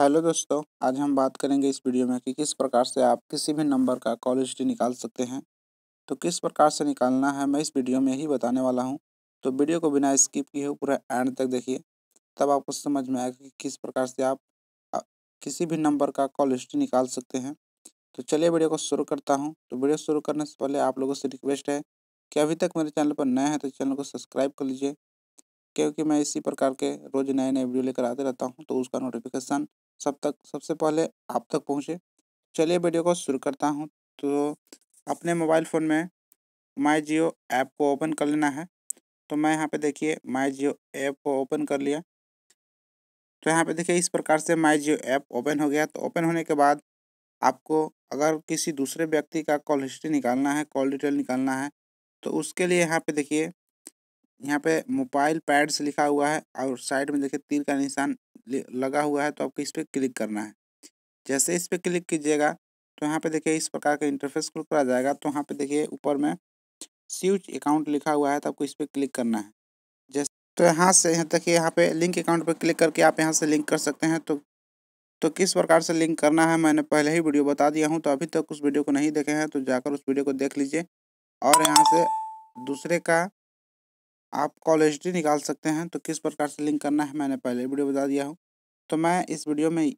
hello दोस्तों आज हम बात करेंगे इस वीडियो में कि किस प्रकार से आप किसी भी नंबर का कॉल हिस्ट्री निकाल सकते हैं तो किस प्रकार से निकालना है मैं इस वीडियो में ही बताने वाला हूं तो वीडियो को बिना स्किप किए पूरा एंड तक देखिए तब आपको समझ में आएगा कि किस प्रकार से आप किसी भी नंबर का कॉल हिस्ट्री निकाल सकते हैं तो चलिए वीडियो को शुरू करता हूँ तो वीडियो शुरू करने से पहले आप लोगों से रिक्वेस्ट है कि अभी तक मेरे चैनल पर नए हैं तो चैनल को सब्सक्राइब कर लीजिए क्योंकि मैं इसी प्रकार के रोज़ नए नए वीडियो लेकर आते रहता हूँ तो उसका नोटिफिकेशन सब तक सबसे पहले आप तक पहुँचे चलिए वीडियो को शुरू करता हूँ तो अपने मोबाइल फ़ोन में माई जियो ऐप को ओपन कर लेना है तो मैं यहाँ पे देखिए माई जियो ऐप को ओपन कर लिया तो यहाँ पे देखिए इस प्रकार से माई जियो ऐप ओपन हो गया तो ओपन होने के बाद आपको अगर किसी दूसरे व्यक्ति का कॉल हिस्ट्री निकालना है कॉल डिटेल निकालना है तो उसके लिए यहाँ पे देखिए यहाँ पे मोबाइल पैड्स लिखा हुआ है और साइड में देखिए तीर का निशान लगा हुआ है तो आपको इस पर क्लिक करना है जैसे इस पर क्लिक कीजिएगा तो यहाँ पे देखिए इस प्रकार का इंटरफेस खुल करा जाएगा तो यहाँ पे देखिए ऊपर में स्विच अकाउंट लिखा हुआ है तो आपको इस पर क्लिक करना है जैसे तो यहाँ से देखिए यहाँ पे लिंक अकाउंट पर क्लिक करके आप यहाँ से लिंक कर सकते हैं तो तो किस प्रकार से लिंक करना है मैंने पहले ही वीडियो बता दिया हूँ तो अभी तक उस वीडियो को नहीं देखे हैं तो जाकर उस वीडियो को देख लीजिए और यहाँ से दूसरे का आप कॉल एच निकाल सकते हैं तो किस प्रकार से लिंक करना है मैंने पहले वीडियो बता दिया हूँ तो मैं इस वीडियो में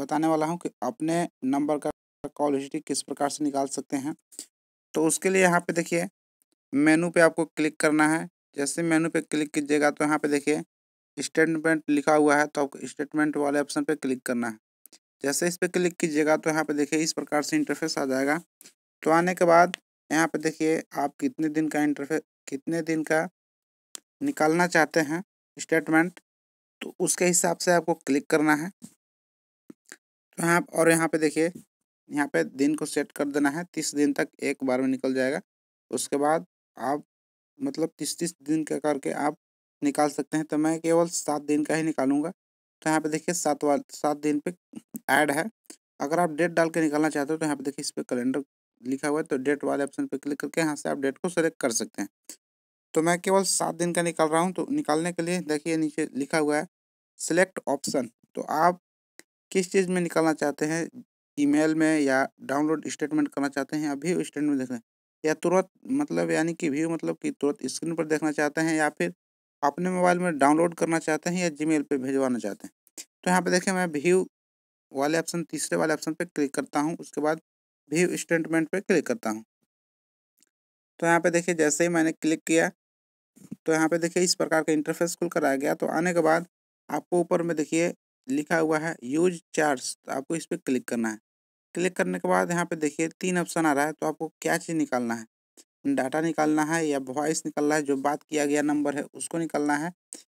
बताने वाला हूँ कि अपने नंबर का कॉल एच किस प्रकार से निकाल सकते हैं तो उसके लिए यहाँ पे देखिए मेनू पे आपको क्लिक करना है जैसे मेनू पे क्लिक कीजिएगा तो यहाँ पे देखिए स्टेटमेंट लिखा हुआ है तो आपको स्टेटमेंट वाले ऑप्शन पे क्लिक करना है जैसे इस पर क्लिक कीजिएगा तो यहाँ पे देखिए इस प्रकार से इंटरफेस आ जाएगा तो आने के बाद यहाँ पे देखिए आप कितने दिन का इंटरफेस कितने दिन का निकालना चाहते हैं स्टेटमेंट तो उसके हिसाब से आपको क्लिक करना है तो यहाँ और यहाँ पे देखिए यहाँ पे दिन को सेट कर देना है तीस दिन तक एक बार में निकल जाएगा उसके बाद आप मतलब तीस तीस दिन का करके आप निकाल सकते हैं तो मैं केवल सात दिन का ही निकालूंगा तो यहाँ पे देखिए सात वाल सात दिन पे ऐड है अगर आप डेट डाल के निकालना चाहते हो तो यहाँ पे देखिए इस पर कैलेंडर लिखा हुआ है तो डेट वाले ऑप्शन पे क्लिक करके यहाँ से आप डेट को सेलेक्ट कर सकते हैं तो मैं केवल सात दिन का निकाल रहा हूँ तो निकालने के लिए देखिए नीचे लिखा हुआ है सिलेक्ट ऑप्शन तो आप किस चीज़ में निकालना चाहते हैं ईमेल में या डाउनलोड स्टेटमेंट करना चाहते हैं अभी स्टेटमेंट देखना या तुरंत मतलब यानी कि व्यू मतलब कि तुरंत स्क्रीन पर देखना चाहते हैं या फिर अपने मोबाइल में डाउनलोड करना चाहते हैं या मेल पर भेजवाना चाहते हैं तो यहाँ पर देखें मैं व्यू वाले ऑप्शन तीसरे वाले ऑप्शन पर क्लिक करता हूँ उसके बाद व्यू स्टेटमेंट पर क्लिक करता हूँ तो यहाँ पे देखिए जैसे ही मैंने क्लिक किया तो यहाँ पे देखिए इस प्रकार का इंटरफेस खुल कर आ गया तो आने के बाद आपको ऊपर में देखिए लिखा हुआ है यूज चार्ज तो आपको इस पर क्लिक करना है क्लिक करने के बाद यहाँ पे देखिए तीन ऑप्शन आ रहा है तो आपको क्या चीज़ निकालना है डाटा निकालना है या वॉइस निकालना है जो बात किया गया नंबर है उसको निकालना है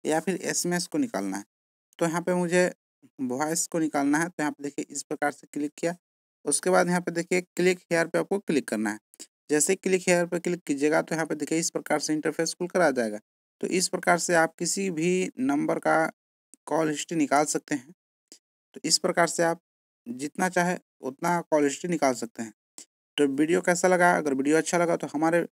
या फिर एस को निकालना है तो यहाँ पे मुझे वॉइस को निकालना है तो यहाँ पे देखिए इस प्रकार से क्लिक किया उसके बाद यहाँ पे देखिए क्लिक हेयर पर आपको क्लिक करना है जैसे क्लिक हेयर पर क्लिक कीजिएगा तो यहाँ पर देखिए इस प्रकार से इंटरफेस खुल कर आ जाएगा तो इस प्रकार से आप किसी भी नंबर का कॉल हिस्ट्री निकाल सकते हैं तो इस प्रकार से आप जितना चाहे उतना कॉल हिस्ट्री निकाल सकते हैं तो वीडियो कैसा लगा अगर वीडियो अच्छा लगा तो हमारे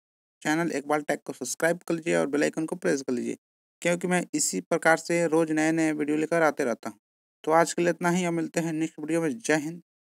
चैनल एक बार टैग को सब्सक्राइब कर लीजिए और बेल आइकन को प्रेस कर लीजिए क्योंकि मैं इसी प्रकार से रोज़ नए नए वीडियो लेकर आते रहता हूँ तो आज के लिए इतना ही और मिलते हैं नेक्स्ट वीडियो में जय हिंद